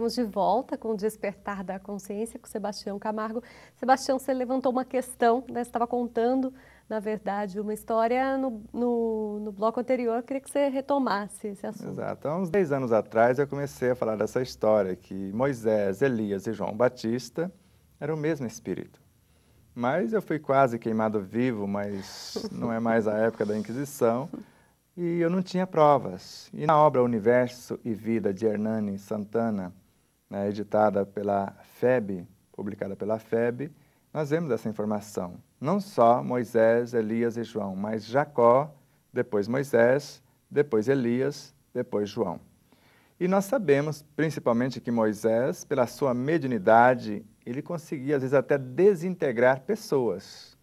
Estamos de volta com o Despertar da Consciência com Sebastião Camargo. Sebastião, você levantou uma questão, né? você estava contando, na verdade, uma história no, no, no, bloco anterior. Eu queria que você retomasse esse assunto. Exato. Há uns 10 anos atrás eu comecei a falar dessa história que Moisés, Elias e João Batista eram o mesmo espírito. Mas eu fui quase queimado vivo, mas não é mais a época da Inquisição e eu não tinha provas. E na obra Universo e Vida de Hernani Santana, né, editada pela FEB, publicada pela FEB, nós vemos essa informação. Não só Moisés, Elias e João, mas Jacó, depois Moisés, depois Elias, depois João. E nós sabemos, principalmente, que Moisés, pela sua mediunidade, ele conseguia, às vezes, até desintegrar pessoas.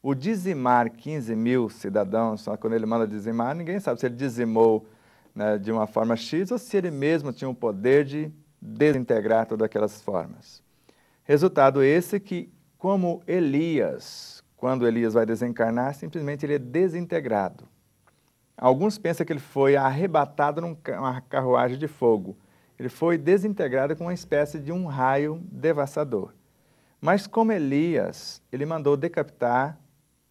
O dizimar 15 mil cidadãos, só quando ele manda dizimar, ninguém sabe se ele dizimou né, de uma forma X ou se ele mesmo tinha o poder de desintegrar todas aquelas formas. Resultado esse que, como Elias, quando Elias vai desencarnar, simplesmente ele é desintegrado. Alguns pensam que ele foi arrebatado numa carruagem de fogo. Ele foi desintegrado com uma espécie de um raio devastador. Mas como Elias, ele mandou decapitar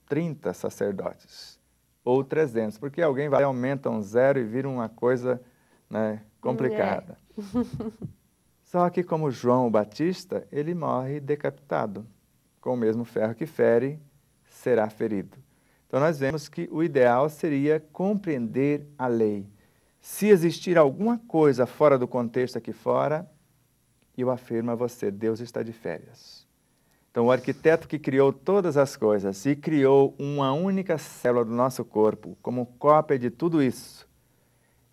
30 sacerdotes, ou 300, porque alguém vai, aumenta um zero e vira uma coisa né, complicada. É. Só que, como João Batista, ele morre decapitado. Com o mesmo ferro que fere, será ferido. Então, nós vemos que o ideal seria compreender a lei. Se existir alguma coisa fora do contexto aqui fora, eu afirmo a você: Deus está de férias. Então, o arquiteto que criou todas as coisas e criou uma única célula do nosso corpo como cópia de tudo isso,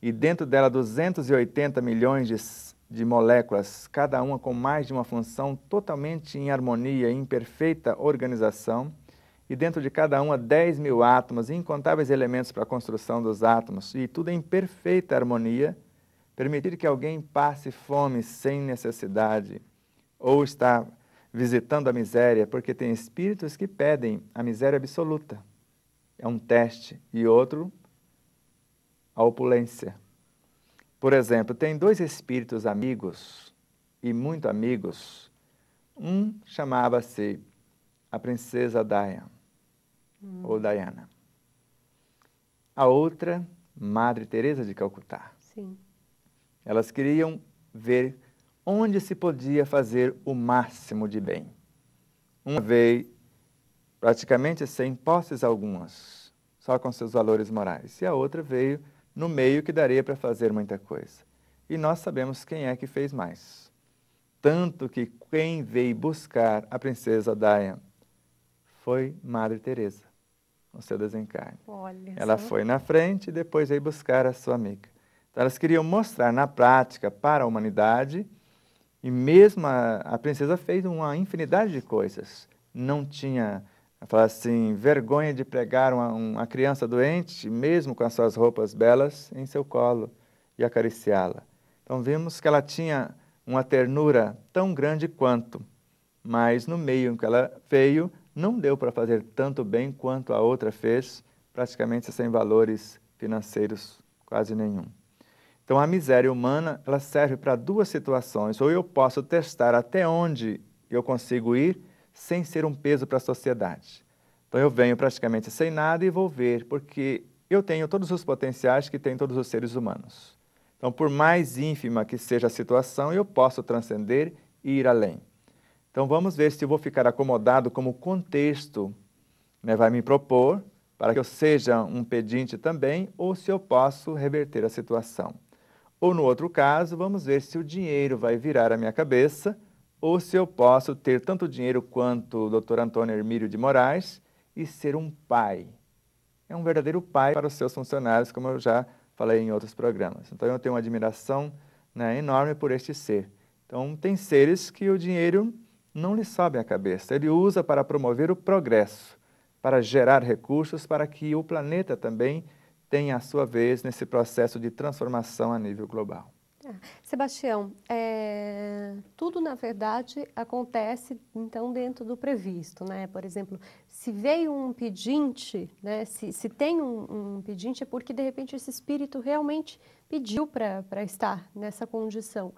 e dentro dela 280 milhões de de moléculas, cada uma com mais de uma função totalmente em harmonia, em perfeita organização, e dentro de cada uma 10 mil átomos, incontáveis elementos para a construção dos átomos, e tudo em perfeita harmonia, permitir que alguém passe fome sem necessidade, ou está visitando a miséria, porque tem espíritos que pedem a miséria absoluta. É um teste. E outro, a opulência por exemplo, tem dois espíritos amigos e muito amigos. Um chamava-se a princesa Diana, hum. ou Diana. A outra, Madre Teresa de Calcutá. Sim. Elas queriam ver onde se podia fazer o máximo de bem. Uma veio praticamente sem posses algumas, só com seus valores morais. E a outra veio no meio que daria para fazer muita coisa. E nós sabemos quem é que fez mais. Tanto que quem veio buscar a princesa Diana foi Madre Teresa, no seu desencarne. Olha ela foi na frente e depois veio buscar a sua amiga. Então, elas queriam mostrar na prática para a humanidade, e mesmo a, a princesa fez uma infinidade de coisas. Não tinha ela fala assim: vergonha de pregar uma, uma criança doente, mesmo com as suas roupas belas, em seu colo e acariciá-la. Então vimos que ela tinha uma ternura tão grande quanto, mas no meio em que ela veio, não deu para fazer tanto bem quanto a outra fez, praticamente sem valores financeiros quase nenhum. Então a miséria humana, ela serve para duas situações, ou eu posso testar até onde eu consigo ir sem ser um peso para a sociedade. Então eu venho praticamente sem nada e vou ver, porque eu tenho todos os potenciais que têm todos os seres humanos. Então, por mais ínfima que seja a situação, eu posso transcender e ir além. Então, vamos ver se eu vou ficar acomodado como o contexto né, vai me propor, para que eu seja um pedinte também, ou se eu posso reverter a situação. Ou, no outro caso, vamos ver se o dinheiro vai virar a minha cabeça ou se eu posso ter tanto dinheiro quanto o Dr. Antônio Hermílio de Moraes e ser um pai. É um verdadeiro pai para os seus funcionários, como eu já falei em outros programas. Então eu tenho uma admiração né, enorme por este ser. Então tem seres que o dinheiro não lhe sobe à cabeça, ele usa para promover o progresso, para gerar recursos para que o planeta também tenha a sua vez nesse processo de transformação a nível global. Sebastião, é, tudo na verdade acontece então dentro do previsto, né? Por exemplo, se veio um pedinte, né? Se, se tem um, um pedinte é porque de repente esse espírito realmente pediu para estar nessa condição.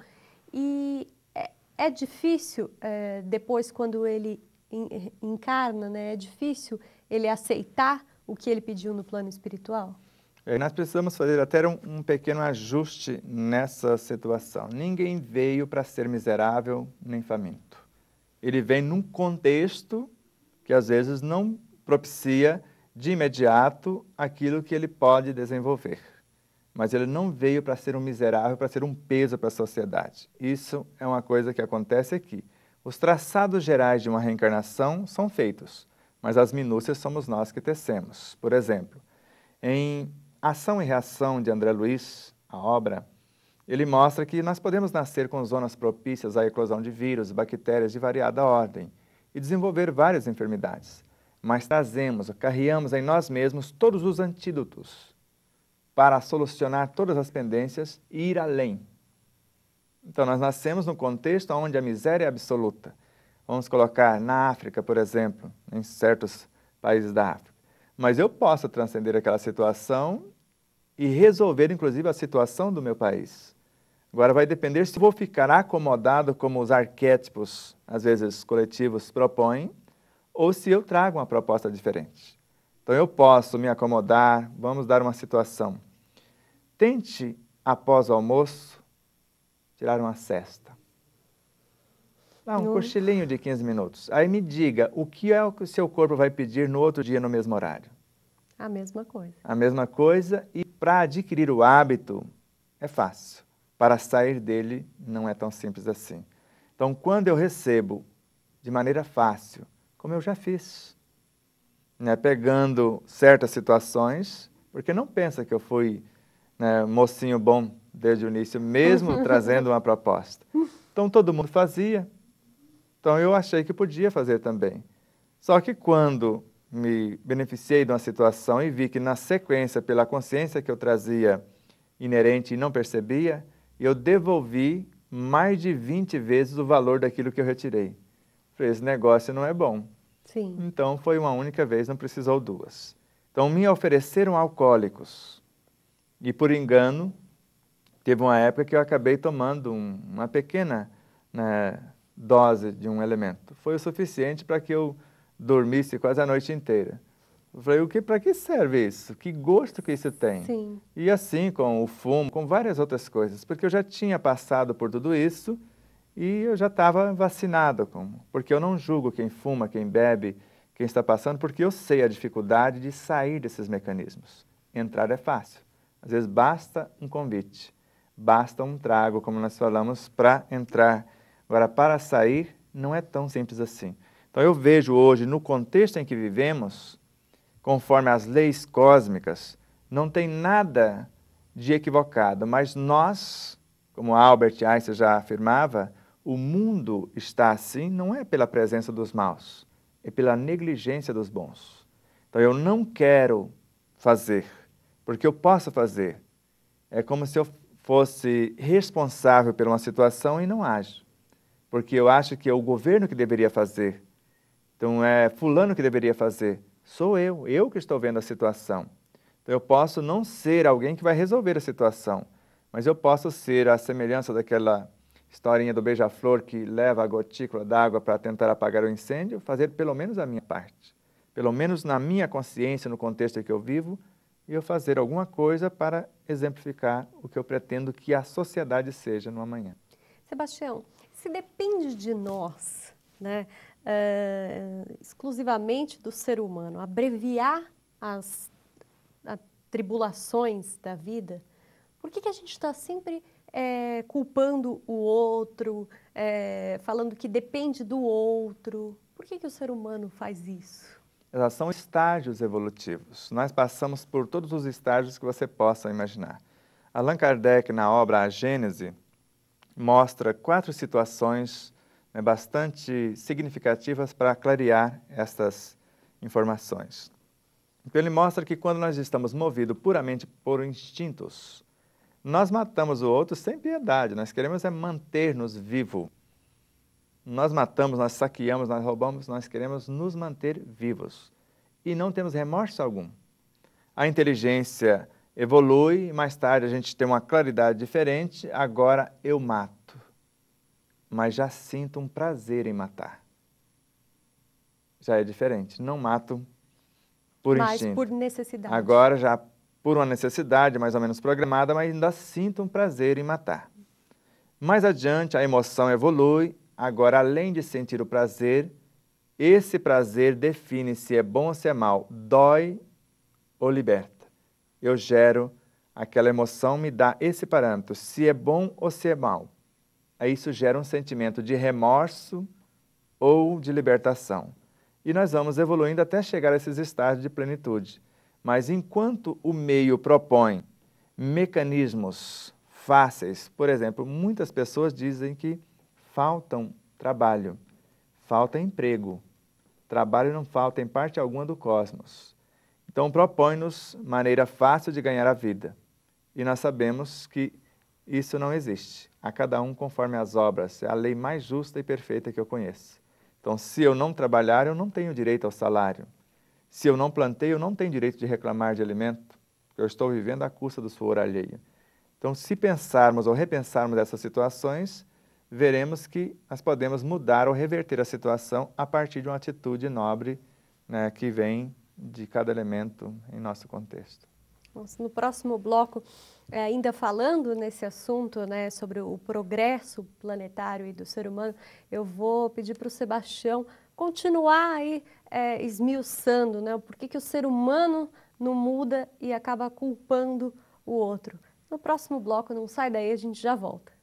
E é, é difícil é, depois quando ele in, eh, encarna, né? É difícil ele aceitar o que ele pediu no plano espiritual. É, nós precisamos fazer até um, um, pequeno ajuste nessa situação. Ninguém veio para ser miserável nem faminto. Ele vem num contexto que às vezes não propicia de imediato aquilo que ele pode desenvolver. Mas ele não veio para ser um miserável, para ser um peso para a sociedade. Isso é uma coisa que acontece aqui. Os traçados gerais de uma reencarnação são feitos, mas as minúcias somos nós que tecemos. Por exemplo, em Ação e Reação de André Luiz, a obra, ele mostra que nós podemos nascer com zonas propícias à eclosão de vírus e bactérias de variada ordem e desenvolver várias enfermidades, mas trazemos, carreamos em nós mesmos todos os antídotos para solucionar todas as pendências e ir além. Então, nós nascemos num contexto onde a miséria é absoluta. Vamos colocar na África, por exemplo, em certos países da África. Mas eu posso transcender aquela situação e resolver, inclusive, a situação do meu país. Agora vai depender se vou ficar acomodado como os arquétipos, às vezes coletivos, propõem, ou se eu trago uma proposta diferente. Então eu posso me acomodar, vamos dar uma situação. Tente, após o almoço, tirar uma cesta lá ah, um no... cochilinho de 15 minutos. Aí me diga, o que é o que o seu corpo vai pedir no outro dia, no mesmo horário? A mesma coisa. A mesma coisa, e para adquirir o hábito é fácil. Para sair dele não é tão simples assim. Então, quando eu recebo de maneira fácil, como eu já fiz, né, pegando certas situações, porque não pensa que eu fui né, mocinho bom desde o início, mesmo trazendo uma proposta. Então, todo mundo fazia, então eu achei que podia fazer também. Só que quando me beneficiei de uma situação e vi que na sequência, pela consciência que eu trazia inerente e não percebia, eu devolvi mais de 20 vezes o valor daquilo que eu retirei. Falei, esse negócio não é bom. Sim. Então foi uma única vez, não precisou duas. Então me ofereceram alcoólicos. E por engano, teve uma época que eu acabei tomando um, uma pequena né, dose de um elemento. Foi o suficiente para que eu dormisse quase a noite inteira. Eu falei, o que, para que serve isso? Que gosto que isso tem? Sim. E assim com o fumo, com várias outras coisas, porque eu já tinha passado por tudo isso e eu já estava vacinado, com, porque eu não julgo quem fuma, quem bebe, quem está passando, porque eu sei a dificuldade de sair desses mecanismos. Entrar é fácil. Às vezes basta um convite, basta um trago, como nós falamos, para entrar Agora, para sair, não é tão simples assim. Então, eu vejo hoje, no contexto em que vivemos, conforme as leis cósmicas, não tem nada de equivocado, mas nós, como Albert Einstein já afirmava, o mundo está assim não é pela presença dos maus, é pela negligência dos bons. Então eu não quero fazer, porque eu posso fazer. É como se eu fosse responsável por uma situação e não ajo porque eu acho que é o governo que deveria fazer. Então é fulano que deveria fazer. Sou eu, eu que estou vendo a situação. Então eu posso não ser alguém que vai resolver a situação, mas eu posso ser a semelhança daquela historinha do beija-flor que leva a gotícula d'água para tentar apagar o incêndio, fazer pelo menos a minha parte. Pelo menos na minha consciência, no contexto em que eu vivo, e eu fazer alguma coisa para exemplificar o que eu pretendo que a sociedade seja no amanhã. Sebastião, se depende de nós, né, uh, exclusivamente do ser humano, abreviar as, as tribulações da vida, por que, que a gente está sempre é, culpando o outro, é, falando que depende do outro? Por que, que o ser humano faz isso? Elas são estágios evolutivos. Nós passamos por todos os estágios que você possa imaginar. Allan Kardec, na obra A Gênese, mostra quatro situações né, bastante significativas para clarear estas informações. Então, ele mostra que quando nós estamos movidos puramente por instintos, nós matamos o outro sem piedade, nós queremos é manter-nos vivo. Nós matamos, nós saqueamos, nós roubamos, nós queremos nos manter vivos. E não temos remorso algum. A inteligência evolui, mais tarde a gente tem uma claridade diferente, agora eu mato. Mas já sinto um prazer em matar. Já é diferente. Não mato por mas instinto. Mas por necessidade. Agora já por uma necessidade mais ou menos programada, mas ainda sinto um prazer em matar. Mais adiante, a emoção evolui, agora além de sentir o prazer, esse prazer define se é bom ou se é mal, dói ou liberta eu gero aquela emoção, me dá esse parâmetro, se é bom ou se é mal. Aí isso gera um sentimento de remorso ou de libertação. E nós vamos evoluindo até chegar a esses estágios de plenitude. Mas enquanto o meio propõe mecanismos fáceis, por exemplo, muitas pessoas dizem que faltam trabalho, falta emprego. Trabalho não falta em parte alguma do cosmos. Então, propõe-nos maneira fácil de ganhar a vida. E nós sabemos que isso não existe. A cada um conforme as obras. É a lei mais justa e perfeita que eu conheço. Então, se eu não trabalhar, eu não tenho direito ao salário. Se eu não plantei, eu não tenho direito de reclamar de alimento. Eu estou vivendo à custa do suor alheio. Então, se pensarmos ou repensarmos essas situações, veremos que nós podemos mudar ou reverter a situação a partir de uma atitude nobre né, que vem de cada elemento em nosso contexto. No próximo bloco, é, ainda falando nesse assunto, né, sobre o progresso planetário e do ser humano, eu vou pedir para o Sebastião continuar aí é, esmiuçando, né, por que, que o ser humano não muda e acaba culpando o outro. No próximo bloco, não sai daí, a gente já volta.